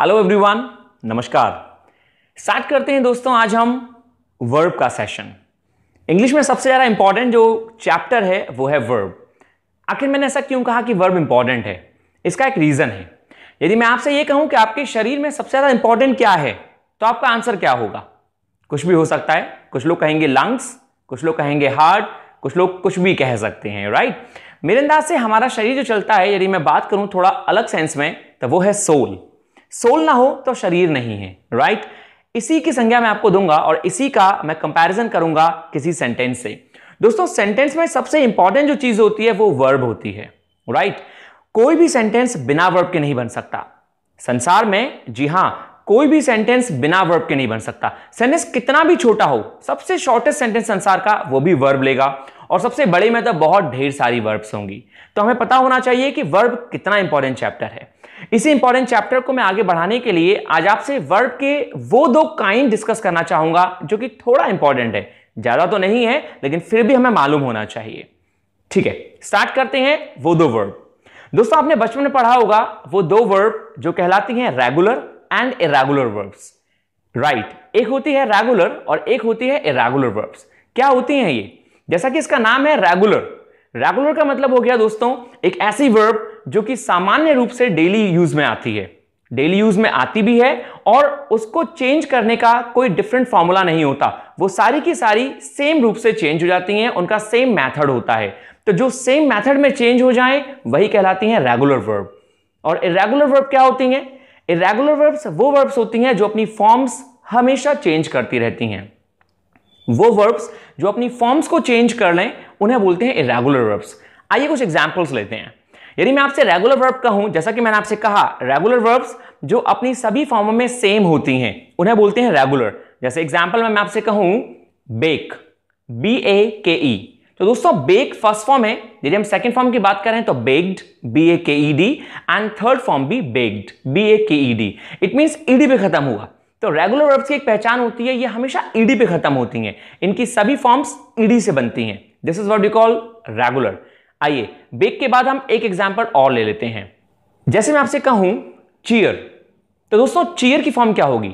Hello everyone नमस्कार start करते हैं दोस्तों आज हम वर्ब का सेशन इंग्लिश में सबसे ज़्यादा इंपॉर्टेंट जो चैप्टर है वो है वर्ब आखिर मैंने ऐसा क्यों कहा कि वर्ब इंपॉर्टेंट है इसका एक रीज़न है यदि मैं आपसे ये कहूं कि आपके शरीर में सबसे ज़्यादा इंपॉर्टेंट क्या है तो आपका आंसर क्या होगा कुछ भी हो सकता है कुछ लोग कहेंगे लंग्स कुछ लोग कहेंगे हार्ट कुछ लोग कुछ भी कह सकते हैं राइट मेरे अंदाज से हमारा शरीर जो चलता है यदि मैं बात करूं थोड़ा अलग सेंस में तो वो है सोल सोल ना हो तो शरीर नहीं है राइट इसी की संज्ञा मैं आपको दूंगा और इसी का मैं कंपैरिजन करूंगा किसी सेंटेंस से दोस्तों सेंटेंस में सबसे इंपॉर्टेंट जो चीज होती है वो वर्ब होती है राइट कोई भी सेंटेंस बिना वर्ब के नहीं बन सकता संसार में जी हां कोई भी सेंटेंस बिना वर्ब के नहीं बन सकता सेंटेंस कितना भी छोटा हो सबसे शॉर्टेस्ट सेंटेंस संसार का वो भी वर्ब लेगा और सबसे बड़े में तो बहुत ढेर सारी वर्ब्स होंगी तो हमें पता होना चाहिए कि वर्ब कितना इंपॉर्टेंट चैप्टर है इसी इंपॉर्टेंट चैप्टर को मैं आगे बढ़ाने के लिए आज आपसे वर्ब के वो दो काइंड डिस्कस करना चाहूंगा जो कि थोड़ा इंपॉर्टेंट है ज़्यादा तो नहीं है लेकिन फिर भी हमें मालूम होना चाहिए ठीक है स्टार्ट करते हैं वो दो वर्ब दोस्तों आपने बचपन में पढ़ा होगा वो दो वर्ब जो कहलाती हैं regular and irregular verbs right एक होती है रेगुलर और एक होती है इरेगुलर वर्ब्स क्या होती हैं ये जैसा कि इसका नाम है रेगुलर रेगुलर का मतलब हो गया दोस्तों एक ऐसी वर्ब जो कि सामान्य रूप से डेली यूज में आती है डेली यूज में आती भी है और उसको चेंज करने का कोई डिफरेंट फॉर्मूला नहीं होता वो सारी की सारी सेम रूप से चेंज हो जाती हैं उनका सेम मेथड होता है तो जो सेम मेथड में चेंज हो जाए वही कहलाती हैं रेगुलर वर्ब और इरेगुलर वर्ब क्या होती हैं इरेगुलर वर्ब्स वो वर्ब्स होती हैं जो अपनी फॉर्म्स हमेशा चेंज करती रहती हैं वो वर्ब्स जो अपनी फॉर्म्स को चेंज कर लें उन्हें बोलते हैं इरेगुलर वर्ब्स आइए कुछ एग्जाम्पल्स लेते हैं यदि मैं आपसे रेगुलर वर्ब कहूं जैसा कि मैंने आपसे कहा रेगुलर वर्ब्स जो अपनी सभी फॉर्मों में सेम होती हैं उन्हें बोलते हैं रेगुलर जैसे एग्जाम्पल में मैं आपसे कहूं बेक बी ए के ई तो दोस्तों बेक फर्स्ट फॉर्म है यदि हम सेकंड फॉर्म की बात करें तो bagged B A K E D and third form भी baked B A K E D it means ED पे खत्म हुआ तो रेगुलर वर्ब्स की एक पहचान होती है ये हमेशा ईडी पे खत्म होती हैं इनकी सभी फॉर्म्स ईडी से बनती हैं this is what you call regular आइए बेक के बाद हम एक एग्जांपल और ले लेते हैं जैसे मैं आपसे कहूं चीयर तो दोस्तों चीयर की फॉर्म क्या होगी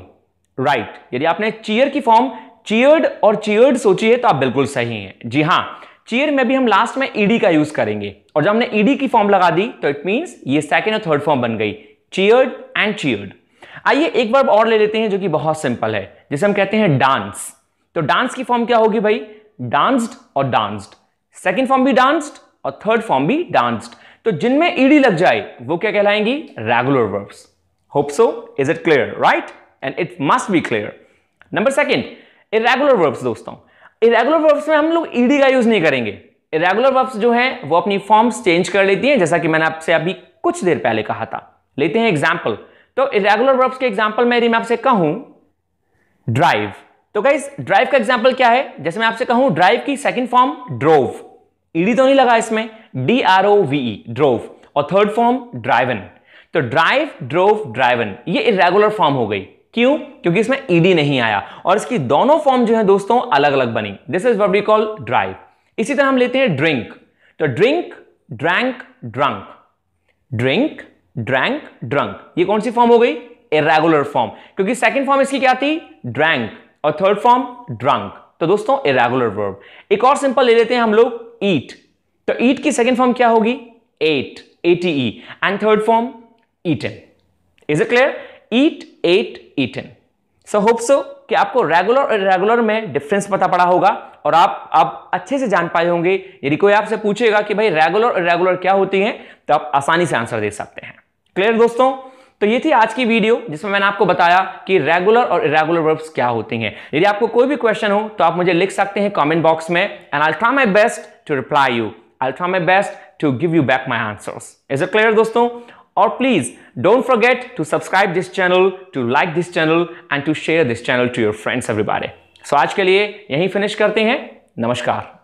राइट right. यदि आपने चीयर की फॉर्म चीयर्ड और चीयर्ड सोची है तो आप बिल्कुल सही हैं जी हाँ चीयर में भी हम लास्ट में ईडी का यूज करेंगे और जब हमने ईडी की फॉर्म लगा दी तो इट मीन्स ये सेकेंड और थर्ड फॉर्म बन गई चीयर्ड एंड चीयर्ड आइए एक वर्ब और ले लेते हैं जो कि बहुत सिंपल है जिसे हम कहते हैं डांस तो डांस की फॉर्म क्या होगी भाई डांस्ड और डांस्ड सेकेंड फॉर्म भी डांस्ड और थर्ड फॉर्म भी डांस्ड तो जिनमें ईडी लग जाए वो क्या कहलाएंगी regular verbs hope so is it clear right and it must be clear number second irregular verbs दोस्तों इरेगुलर वर्ब्स में हम लोग ईडी का यूज नहीं करेंगे इरेगुलर वर्ब्स जो है वो अपनी फॉर्म्स चेंज कर लेती हैं जैसा कि मैंने आपसे अभी कुछ देर पहले कहा था लेते हैं एग्जाम्पल तो इरेगुलर वर्ब्स के एग्जाम्पल में मैं आपसे कहूं ड्राइव तो गाइज ड्राइव का एग्जाम्पल क्या है जैसे मैं आपसे कहूं ड्राइव की सेकेंड फॉर्म ड्रोव ईडी तो नहीं लगा इसमें D R O V drove और थर्ड फॉर्म ड्राइवन तो ड्राइव ड्रोव ड्राइवन ये इरेगुलर फॉर्म हो गई क्यों क्योंकि इसमें ईडी e नहीं आया और इसकी दोनों फॉर्म जो है दोस्तों अलग अलग बनी this is we call drive इसी तरह हम लेते हैं ड्रिंक तो drink drank drunk drink drank drunk ये कौन सी फॉर्म हो गई इरेगुलर फॉर्म क्योंकि सेकंड फॉर्म इसकी क्या थी ड्रैंक और थर्ड फॉर्म ड्रंक तो दोस्तों इरेगुलर वर्ब एक और सिंपल ले लेते हैं हम लोग ईट तो ईट की सेकेंड फॉर्म क्या होगी ate A T E and third form eaten is it clear eat ate eaten so hope so कि आपको रेगुलर और इरेगुलर में डिफरेंस पता पड़ा होगा और आप आप अच्छे से जान पाए होंगे यदि कोई आपसे पूछेगा कि भाई रेगुलर और इरेगुलर क्या होती हैं तो आप आसानी से आंसर दे सकते हैं क्लियर दोस्तों तो ये थी आज की वीडियो जिसमें मैंने आपको बताया कि रेगुलर और इरेगुलर वर्ब्स क्या होती हैं यदि आपको कोई भी क्वेश्चन हो तो आप मुझे लिख सकते हैं कमेंट बॉक्स में and I try my best to reply you I try my best to give you back my answers is it clear दोस्तों और please don't forget to subscribe this channel to like this channel and to share this channel to your friends एवरीबारे so आज के लिए यहीं finish करते हैं नमस्कार